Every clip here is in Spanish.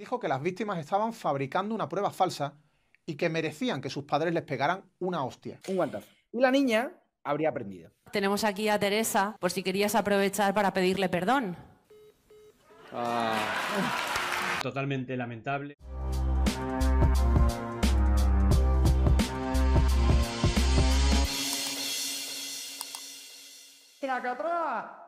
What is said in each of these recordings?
dijo que las víctimas estaban fabricando una prueba falsa y que merecían que sus padres les pegaran una hostia. Un guantazo. Y la niña habría aprendido. Tenemos aquí a Teresa, por si querías aprovechar para pedirle perdón. Ah. Totalmente lamentable. ¡Tira que otra!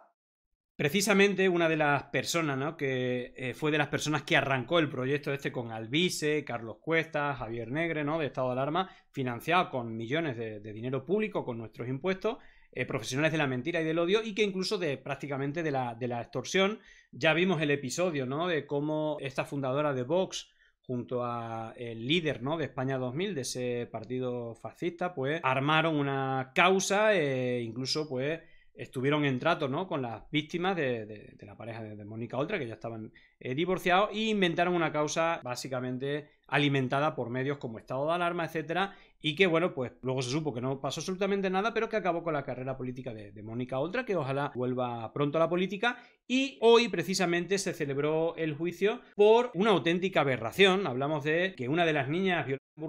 Precisamente una de las personas, ¿no? Que eh, fue de las personas que arrancó el proyecto este con Albice, Carlos Cuesta, Javier Negre, ¿no? De estado de alarma, financiado con millones de, dinero público, con nuestros impuestos, eh, profesionales de la mentira y del odio, y que incluso de prácticamente de la, de la extorsión. Ya vimos el episodio, ¿no? De cómo esta fundadora de Vox, junto a el líder ¿no? de España 2000, de ese partido fascista, pues armaron una causa, e incluso pues estuvieron en trato ¿no? con las víctimas de, la pareja de, Mónica Oltra, que ya estaban eh, divorciados, e inventaron una causa básicamente alimentada por medios como estado de alarma, etcétera, y que bueno, pues luego se supo que no pasó absolutamente nada, pero que acabó con la carrera política de, Mónica Oltra, que ojalá vuelva pronto a la política, y hoy precisamente se celebró el juicio por una auténtica aberración, hablamos de que una de las niñas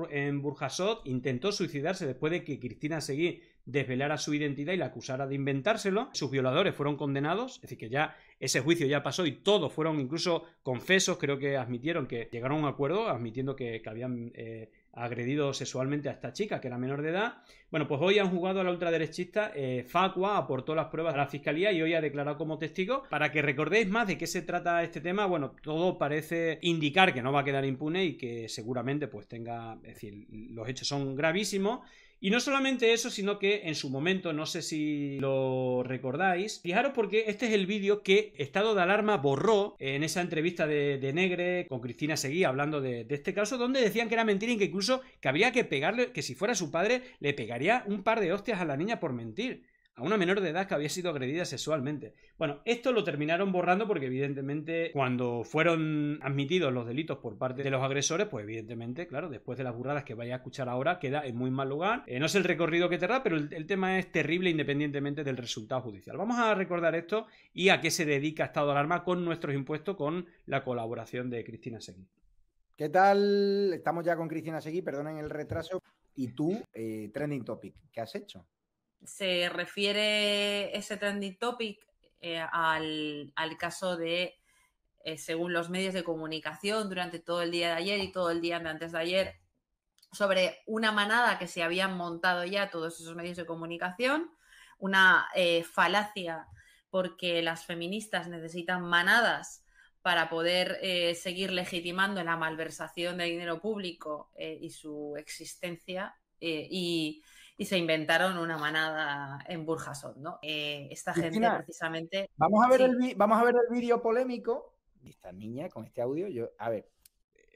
en Burjasot intentó suicidarse después de que Cristina Seguí desvelara su identidad y la acusara de inventárselo. Sus violadores fueron condenados, es decir, que ya ese juicio ya pasó y todos fueron incluso confesos, creo que admitieron que llegaron a un acuerdo, admitiendo que, habían eh, agredido sexualmente a esta chica, que era menor de edad. Bueno, pues hoy han jugado a la ultraderechista. Eh, Facua aportó las pruebas a la fiscalía y hoy ha declarado como testigo. Para que recordéis más de qué se trata este tema, bueno, todo parece indicar que no va a quedar impune y que seguramente pues tenga, es decir, los hechos son gravísimos y no solamente eso, sino que en su momento, no sé si lo recordáis, fijaros porque este es el vídeo que Estado de Alarma borró en esa entrevista de, de Negre con Cristina Seguí hablando de, este caso, donde decían que era mentira y que incluso que habría que pegarle, que si fuera su padre, le pegaría un par de hostias a la niña por mentir a una menor de edad que había sido agredida sexualmente. Bueno, esto lo terminaron borrando porque evidentemente cuando fueron admitidos los delitos por parte de los agresores, pues evidentemente, claro, después de las burradas que vaya a escuchar ahora, queda en muy mal lugar. Eh, no es el recorrido que te da, pero el, tema es terrible independientemente del resultado judicial. Vamos a recordar esto y a qué se dedica Estado de Alarma con nuestros impuestos, con la colaboración de Cristina Seguí. ¿Qué tal? Estamos ya con Cristina Seguí, perdonen el retraso. ¿Y tú, eh, Trending Topic, qué has hecho? se refiere ese trending topic eh, al, caso de, eh, según los medios de comunicación, durante todo el día de ayer y todo el día de antes de ayer, sobre una manada que se habían montado ya todos esos medios de comunicación, una eh, falacia porque las feministas necesitan manadas para poder seguir legitimando la malversación de dinero público y su existencia y y se inventaron una manada en Burjasot, ¿no? Eh, esta gente precisamente... Vamos a ver el, vamos a ver el vídeo polémico. Esta niña con este audio, yo, a ver,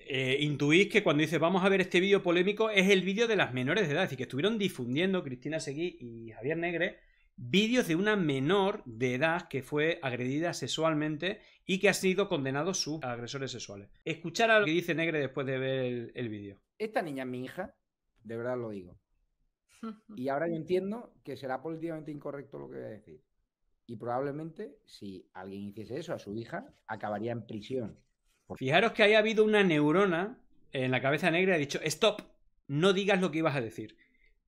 eh, intuís que cuando dice vamos a ver este vídeo polémico es el vídeo de las menores de edad, y que estuvieron difundiendo Cristina Seguí y Javier Negre vídeos de una menor de edad que fue agredida sexualmente y que ha sido condenado sus agresores sexuales. Escuchar a lo que dice Negre después de ver el vídeo. Esta niña es mi hija, de verdad lo digo. Y ahora yo entiendo que será políticamente incorrecto lo que voy a decir. Y probablemente, si alguien hiciese eso a su hija, acabaría en prisión. Fijaros que haya habido una neurona en la cabeza negra y ha dicho, stop, no digas lo que ibas a decir.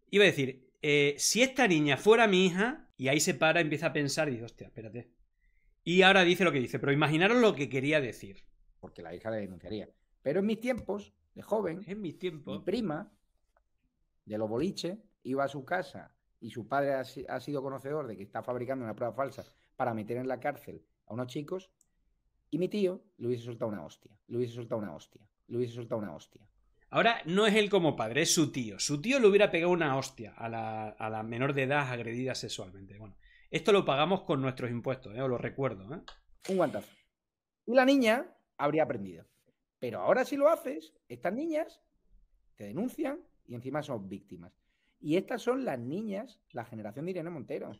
Iba a decir, eh, si esta niña fuera mi hija, y ahí se para, empieza a pensar y dice, hostia, espérate. Y ahora dice lo que dice, pero imaginaros lo que quería decir. Porque la hija le denunciaría. Pero en mis tiempos, de joven, en mis tiempos, mi prima, de los boliche iba a su casa y su padre ha, sido conocedor de que está fabricando una prueba falsa para meter en la cárcel a unos chicos, y mi tío le hubiese soltado una hostia, le hubiese soltado una hostia, le hubiese soltado una hostia. Ahora no es él como padre, es su tío. Su tío le hubiera pegado una hostia a la, menor de edad agredida sexualmente. Bueno, esto lo pagamos con nuestros impuestos, ¿eh? os lo recuerdo. ¿eh? Un guantazo. Y la niña habría aprendido. Pero ahora si lo haces, estas niñas te denuncian y encima son víctimas. Y estas son las niñas, la generación de Irene Montero.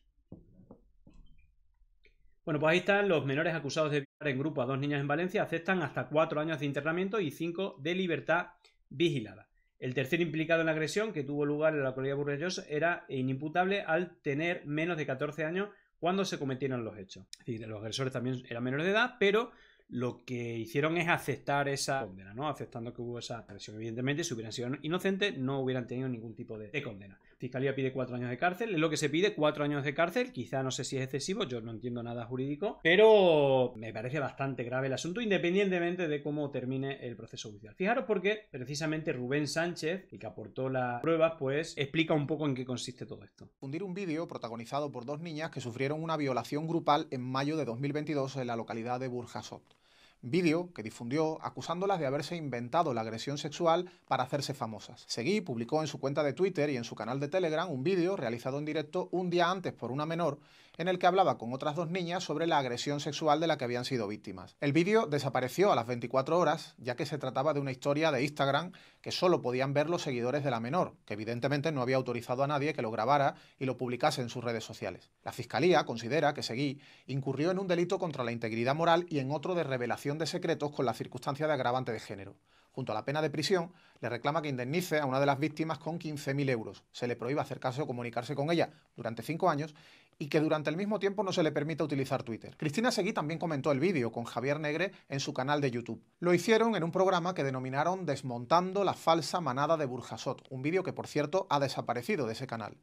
Bueno, pues ahí están los menores acusados de violar en grupo a dos niñas en Valencia. Aceptan hasta cuatro años de internamiento y cinco de libertad vigilada. El tercer implicado en la agresión que tuvo lugar en la localidad Burrellos, era inimputable al tener menos de 14 años cuando se cometieron los hechos. Es decir, los agresores también eran menores de edad, pero lo que hicieron es aceptar esa condena, ¿no? Aceptando que hubo esa agresión. Evidentemente, si hubieran sido inocentes, no hubieran tenido ningún tipo de, condena. Fiscalía pide cuatro años de cárcel, es lo que se pide, cuatro años de cárcel, quizá no sé si es excesivo, yo no entiendo nada jurídico, pero me parece bastante grave el asunto, independientemente de cómo termine el proceso judicial. Fijaros porque precisamente Rubén Sánchez, el que aportó las pruebas, pues explica un poco en qué consiste todo esto. Fundir un vídeo protagonizado por dos niñas que sufrieron una violación grupal en mayo de 2022 en la localidad de Burjasot vídeo que difundió acusándolas de haberse inventado la agresión sexual para hacerse famosas. Seguí publicó en su cuenta de Twitter y en su canal de Telegram un vídeo realizado en directo un día antes por una menor en el que hablaba con otras dos niñas sobre la agresión sexual de la que habían sido víctimas. El vídeo desapareció a las 24 horas, ya que se trataba de una historia de Instagram que solo podían ver los seguidores de la menor, que evidentemente no había autorizado a nadie que lo grabara y lo publicase en sus redes sociales. La Fiscalía considera que Seguí incurrió en un delito contra la integridad moral y en otro de revelación de secretos con la circunstancia de agravante de género junto a la pena de prisión, le reclama que indemnice a una de las víctimas con 15.000 euros, se le prohíba caso o comunicarse con ella durante cinco años y que durante el mismo tiempo no se le permita utilizar Twitter. Cristina Seguí también comentó el vídeo con Javier Negre en su canal de YouTube. Lo hicieron en un programa que denominaron Desmontando la falsa manada de Burjasot, un vídeo que por cierto ha desaparecido de ese canal.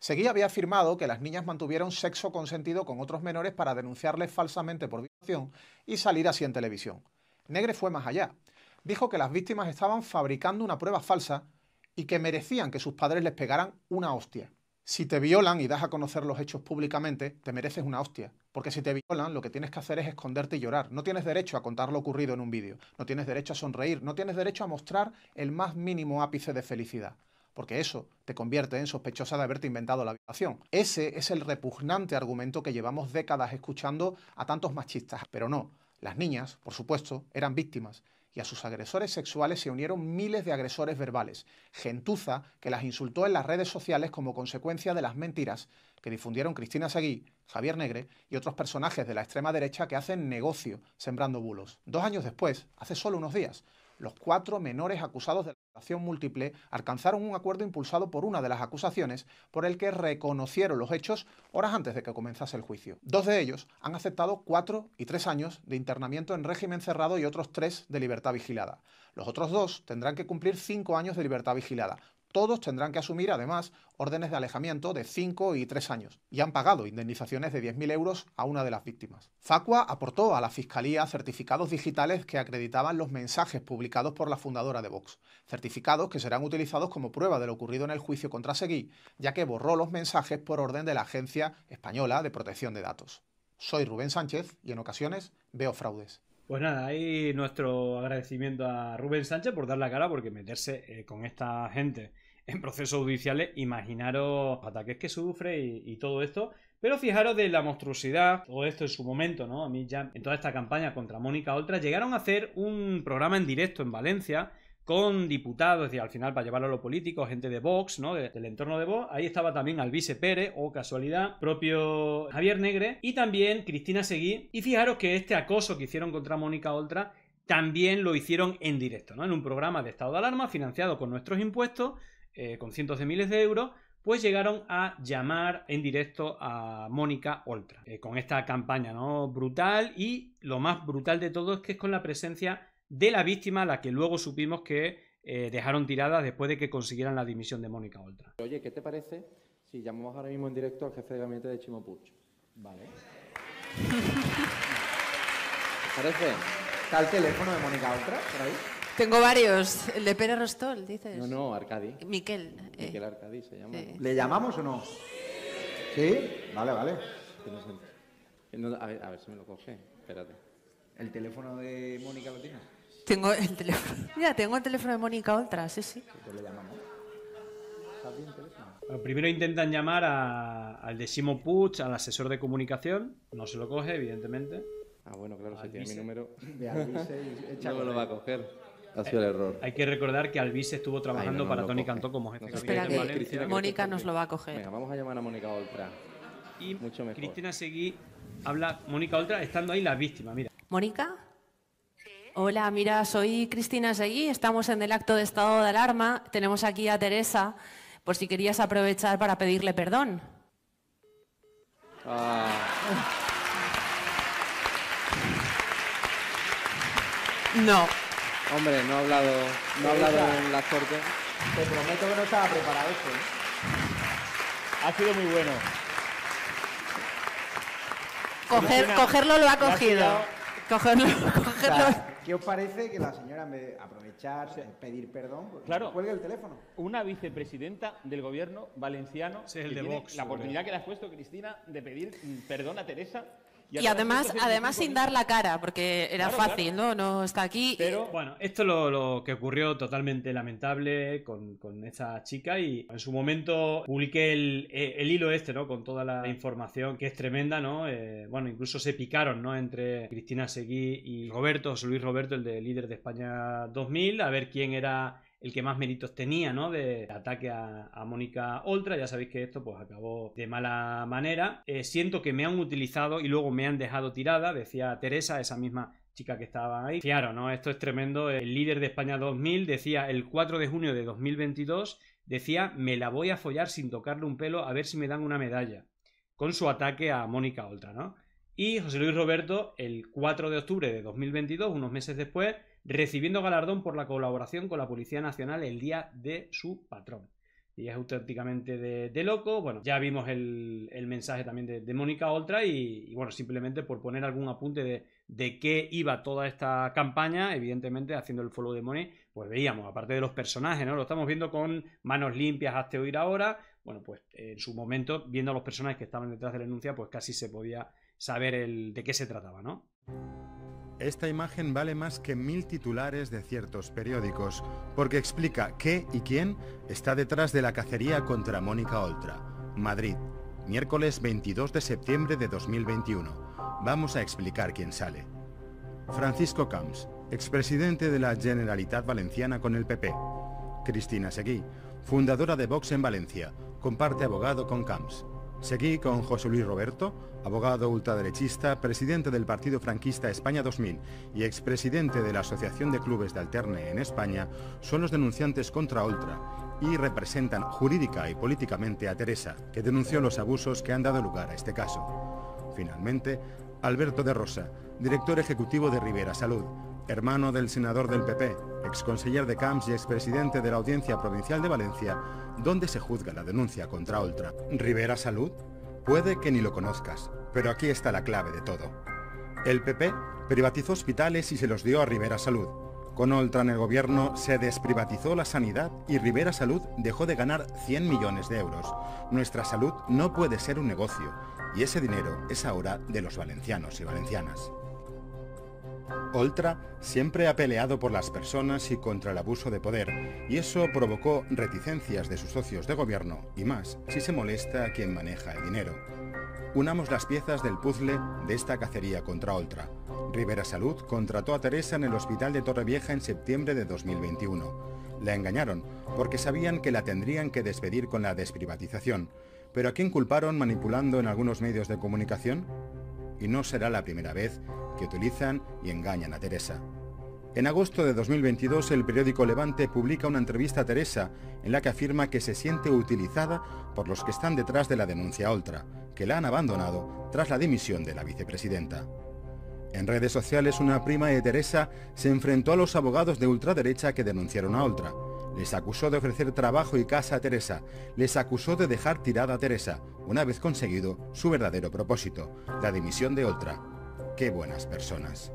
Seguí había afirmado que las niñas mantuvieron sexo consentido con otros menores para denunciarles falsamente por violación y salir así en televisión. Negre fue más allá dijo que las víctimas estaban fabricando una prueba falsa y que merecían que sus padres les pegaran una hostia. Si te violan y das a conocer los hechos públicamente, te mereces una hostia. Porque si te violan, lo que tienes que hacer es esconderte y llorar. No tienes derecho a contar lo ocurrido en un vídeo. No tienes derecho a sonreír. No tienes derecho a mostrar el más mínimo ápice de felicidad. Porque eso te convierte en sospechosa de haberte inventado la violación. Ese es el repugnante argumento que llevamos décadas escuchando a tantos machistas. Pero no, las niñas, por supuesto, eran víctimas y a sus agresores sexuales se unieron miles de agresores verbales, gentuza que las insultó en las redes sociales como consecuencia de las mentiras que difundieron Cristina Seguí, Javier Negre y otros personajes de la extrema derecha que hacen negocio sembrando bulos. Dos años después, hace solo unos días, los cuatro menores acusados de múltiple alcanzaron un acuerdo impulsado por una de las acusaciones por el que reconocieron los hechos horas antes de que comenzase el juicio. Dos de ellos han aceptado cuatro y tres años de internamiento en régimen cerrado y otros tres de libertad vigilada. Los otros dos tendrán que cumplir cinco años de libertad vigilada, todos tendrán que asumir, además, órdenes de alejamiento de 5 y 3 años, y han pagado indemnizaciones de 10.000 euros a una de las víctimas. Facua aportó a la Fiscalía certificados digitales que acreditaban los mensajes publicados por la fundadora de Vox, certificados que serán utilizados como prueba de lo ocurrido en el juicio contra Seguí, ya que borró los mensajes por orden de la Agencia Española de Protección de Datos. Soy Rubén Sánchez y en ocasiones veo fraudes. Pues nada, ahí nuestro agradecimiento a Rubén Sánchez por dar la cara, porque meterse eh, con esta gente en procesos judiciales, imaginaros ataques que sufre y, y, todo esto. Pero fijaros de la monstruosidad, todo esto en su momento, ¿no? A mí ya en toda esta campaña contra Mónica Oltra llegaron a hacer un programa en directo en Valencia con diputados, y al final para llevarlo a lo político, gente de Vox, ¿no? del entorno de Vox. Ahí estaba también Alvise Pérez, o casualidad, propio Javier Negre, y también Cristina Seguí. Y fijaros que este acoso que hicieron contra Mónica Oltra también lo hicieron en directo, ¿no? En un programa de estado de alarma financiado con nuestros impuestos, eh, con cientos de miles de euros, pues llegaron a llamar en directo a Mónica Oltra, eh, con esta campaña, ¿no? Brutal y lo más brutal de todo es que es con la presencia de la víctima, a la que luego supimos que eh, dejaron tirada después de que consiguieran la dimisión de Mónica Oltra. Oye, ¿qué te parece si llamamos ahora mismo en directo al jefe de gabinete de Chimo ¿Vale? Vale. parece? ¿Está el teléfono de Mónica Oltra por ahí? Tengo varios. El de Pérez Rostol, dices. No, no, Arcadi. Miquel. Eh. Miquel Arcadi se llama. ¿Le llamamos o no? ¿Sí? Vale, vale. a, ver, si me lo coge. Espérate. ¿El teléfono de Mónica lo tengo el teléfono. Ya, tengo el teléfono de Mónica Oltra, sí, sí. primero intentan llamar al de Simo al asesor de comunicación. No se lo coge, evidentemente. Ah, bueno, claro, si tiene mi número. De no lo va a coger. Ha eh, sido el error. Hay que recordar que Alvise estuvo trabajando para Tony Cantó como jefe de Espera Mónica nos lo va a coger. Venga, vamos a llamar a Mónica Oltra. Y Cristina Seguí habla, Mónica Oltra, estando ahí la víctima, mira. Mónica. Hola, mira, soy Cristina Seguí, estamos en el acto de estado de alarma. Tenemos aquí a Teresa, por si querías aprovechar para pedirle perdón. Ah. No. Hombre, no ha hablado, no en la corte. Te prometo que no estaba preparado esto. ¿eh? Ha sido muy bueno. cogerlo lo ha cogido. cogerlo. ¿Qué os parece que la señora, en vez de pedir perdón, pues, claro, cuelgue el teléfono? Una vicepresidenta del gobierno valenciano. de la oportunidad que le has puesto, Cristina, de pedir perdón a Teresa y, además, además sin dar la cara, porque era fácil, ¿no? No está aquí. Pero bueno, esto lo, lo que ocurrió totalmente lamentable con, con esa chica y en su momento publiqué el, eh, el, hilo este, ¿no? Con toda la información que es tremenda, ¿no? Eh, bueno, incluso se picaron, ¿no? Entre Cristina Seguí y Roberto, Luis Roberto, el de líder de España 2000, a ver quién era el que más méritos tenía, ¿no? De ataque a, Mónica Oltra. Ya sabéis que esto pues acabó de mala manera. Eh, siento que me han utilizado y luego me han dejado tirada, decía Teresa, esa misma chica que estaba ahí. Claro, ¿no? Esto es tremendo. El líder de España 2000 decía el 4 de junio de 2022, decía, me la voy a follar sin tocarle un pelo a ver si me dan una medalla. Con su ataque a Mónica Oltra, ¿no? Y José Luis Roberto, el 4 de octubre de 2022, unos meses después, recibiendo galardón por la colaboración con la Policía Nacional el día de su patrón. Y es auténticamente de, loco. Bueno, ya vimos el, mensaje también de, Mónica Oltra y, bueno, simplemente por poner algún apunte de, qué iba toda esta campaña, evidentemente haciendo el follow de Money, pues veíamos, aparte de los personajes, ¿no? Lo estamos viendo con manos limpias hasta oír ahora. Bueno, pues en su momento, viendo a los personajes que estaban detrás de la denuncia, pues casi se podía saber el, de qué se trataba, ¿no? Esta imagen vale más que mil titulares de ciertos periódicos, porque explica qué y quién está detrás de la cacería contra Mónica Oltra. Madrid, miércoles 22 de septiembre de 2021. Vamos a explicar quién sale. Francisco Camps, expresidente de la Generalitat Valenciana con el PP. Cristina Seguí, fundadora de Vox en Valencia, comparte abogado con Camps. Seguí con José Luis Roberto, abogado ultraderechista, presidente del Partido Franquista España 2000 y expresidente de la Asociación de Clubes de Alterne en España, son los denunciantes contra Ultra y representan jurídica y políticamente a Teresa, que denunció los abusos que han dado lugar a este caso. Finalmente, Alberto de Rosa, director ejecutivo de Rivera Salud, hermano del senador del PP, exconseller de Camps y expresidente de la Audiencia Provincial de Valencia, donde se juzga la denuncia contra Oltra. ¿Rivera Salud? Puede que ni lo conozcas, pero aquí está la clave de todo. El PP privatizó hospitales y se los dio a Rivera Salud. Con Oltra en el gobierno se desprivatizó la sanidad y Rivera Salud dejó de ganar 100 millones de euros. Nuestra salud no puede ser un negocio, y ese dinero es ahora de los valencianos y valencianas. Oltra siempre ha peleado por las personas y contra el abuso de poder, y eso provocó reticencias de sus socios de gobierno, y más si se molesta a quien maneja el dinero. Unamos las piezas del puzzle de esta cacería contra Oltra. Rivera Salud contrató a Teresa en el hospital de Torrevieja en septiembre de 2021. La engañaron porque sabían que la tendrían que despedir con la desprivatización, pero ¿a quién culparon manipulando en algunos medios de comunicación? Y no será la primera vez que utilizan y engañan a Teresa. En agosto de 2022, el periódico Levante publica una entrevista a Teresa en la que afirma que se siente utilizada por los que están detrás de la denuncia Oltra, que la han abandonado tras la dimisión de la vicepresidenta. En redes sociales, una prima de Teresa se enfrentó a los abogados de ultraderecha que denunciaron a Oltra les acusó de ofrecer trabajo y casa a Teresa. Les acusó de dejar tirada a Teresa, una vez conseguido su verdadero propósito, la dimisión de Oltra. ¡Qué buenas personas!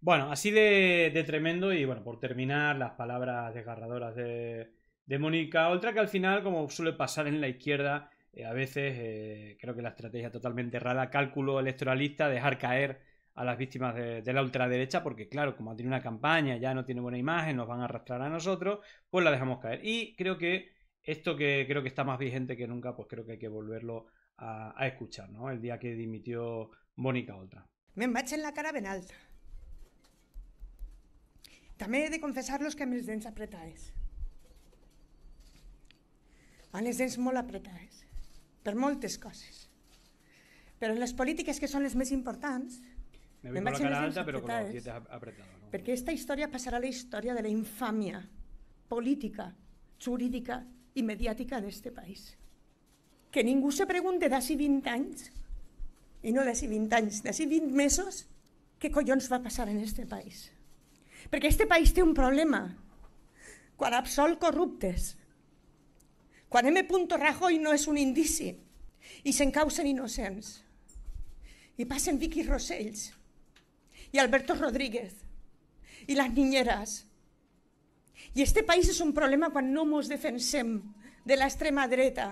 Bueno, así de, tremendo y bueno, por terminar, las palabras desgarradoras de, Mónica Oltra, que al final, como suele pasar en la izquierda, eh, a veces eh, creo que la estrategia totalmente errada, cálculo electoralista, dejar caer a las víctimas de, la ultraderecha, porque claro, como tiene una campaña, ya no tiene buena imagen, nos van a arrastrar a nosotros, pues la dejamos caer. Y creo que esto que creo que está más vigente que nunca, pues creo que hay que volverlo a, escuchar, ¿no? El día que dimitió Mónica Oltra. Me en la cara benalta también he de confesar los que a mis dents apretades. A les dents mola apretades, per moltes coses. Però les polítiques que son les més importants, Me, voy con la cara alta, però Con los apretados, ¿no? Perquè esta història passarà a la història de la infàmia política, jurídica i mediàtica d'este país. Que ningú se pregunte d'ací 20 anys, i no d'ací 20 anys, d'ací 20 mesos, què collons va passar en este país. Perquè este país té un problema. Quan absol corruptes, quan M. Rajoy no és un indici i causen innocents, i passen Vicky Rossells, y Alberto Rodríguez y las niñeras. Y este país es un problema quan no nos defensem de l'extrema dreta.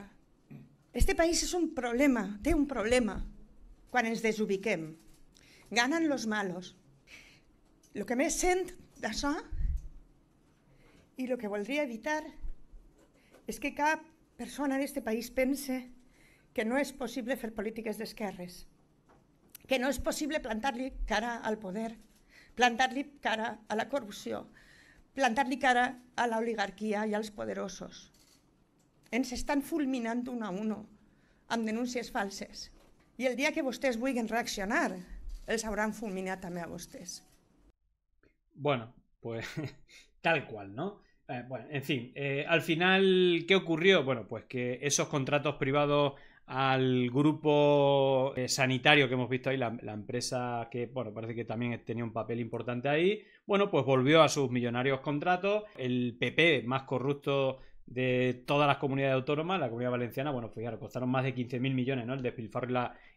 Este país és un problema, té un problema quan ens desubiquem. Ganen los malos. Lo que més sent d'això i lo que voldria evitar és que cap persona d'este país pense que no és possible fer polítiques d'esquerres que no és possible plantar-li cara al poder, plantar-li cara a la corrupció, plantar-li cara a l'oligarquia i als poderosos. Ens estan fulminant un a un amb denúncies falses. I el dia que vostès vulguin reaccionar, els hauran fulminat també a vostès. Bueno, pues tal cual, ¿no? Eh, bueno, en fin, eh, al final, ¿qué ocurrió? Bueno, pues que esos contratos privados al grupo eh, sanitario que hemos visto ahí, la, empresa que, bueno, parece que también tenía un papel importante ahí, bueno, pues volvió a sus millonarios contratos, el PP más corrupto de todas las comunidades autónomas, la comunidad valenciana, bueno, pues costaron más de 15.000 millones, ¿no? El despilfarro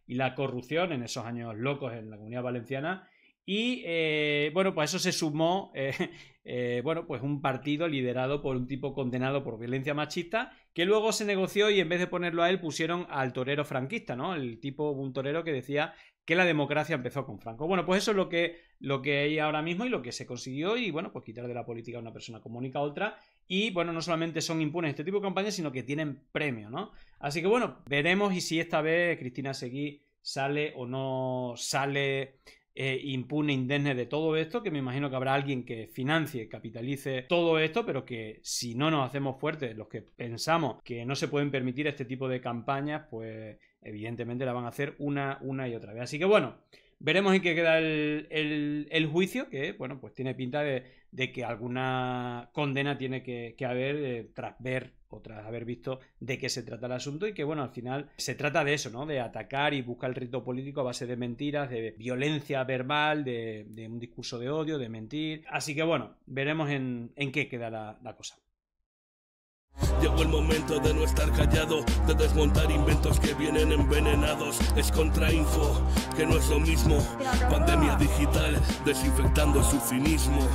y la corrupción en esos años locos en la comunidad valenciana y eh, bueno, pues eso se sumó, eh, eh, bueno, pues un partido liderado por un tipo condenado por violencia machista, que luego se negoció y en vez de ponerlo a él pusieron al torero franquista, ¿no? El tipo, un torero que decía que la democracia empezó con Franco. Bueno, pues eso es lo que, lo que hay ahora mismo y lo que se consiguió y bueno, pues quitar de la política a una persona como única a otra y bueno, no solamente son impunes este tipo de campañas, sino que tienen premio, ¿no? Así que bueno, veremos y si esta vez Cristina Seguí sale o no sale eh, impune, indemne de todo esto, que me imagino que habrá alguien que financie, capitalice todo esto, pero que si no nos hacemos fuertes, los que pensamos que no se pueden permitir este tipo de campañas, pues evidentemente la van a hacer una, una y otra vez. Así que bueno, veremos en qué queda el juicio, que bueno, pues tiene pinta de, de que alguna condena tiene que, haber eh, tras ver o tras haber visto de qué se trata el asunto y que bueno, al final se trata de eso, ¿no? De atacar y buscar el rito político a base de mentiras, de violencia verbal, de, de un discurso de odio, de mentir. Así que bueno, veremos en, en qué queda la cosa. Llegó el momento de no estar callado, de desmontar inventos que vienen envenenados. Es contra info, que no es lo mismo. Pandemia digital, desinfectando su cinismo.